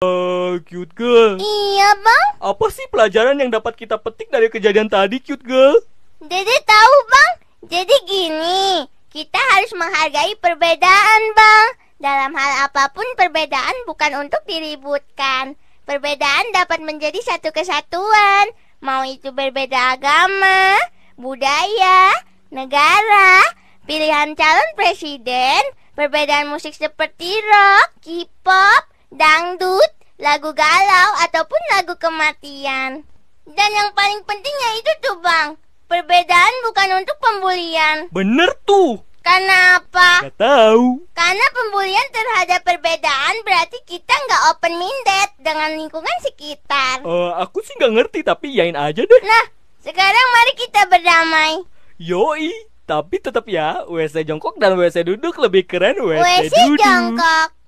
Uh, cute girl. Iya, Bang. Apa sih pelajaran yang dapat kita petik dari kejadian tadi, cute girl? Dede tahu, Bang. Jadi gini, kita harus menghargai perbedaan, Bang. Dalam hal apapun, perbedaan bukan untuk diributkan. Perbedaan dapat menjadi satu kesatuan. Mau itu berbeda agama, budaya, negara, pilihan calon presiden, perbedaan musik seperti rock, K-pop, dangdut, lagu galau, ataupun lagu kematian. Dan yang paling pentingnya itu tuh bang, perbedaan bukan untuk pembulian. Bener tuh. Karena apa? Gak tahu. Karena pembulian terhadap perbedaan berarti kita nggak open minded dengan lingkungan sekitar. Uh, aku sih nggak ngerti tapi yain aja deh. Nah, sekarang mari kita berdamai. Yoi, tapi tetap ya WC jongkok dan WC duduk lebih keren WC, WC duduk. jongkok.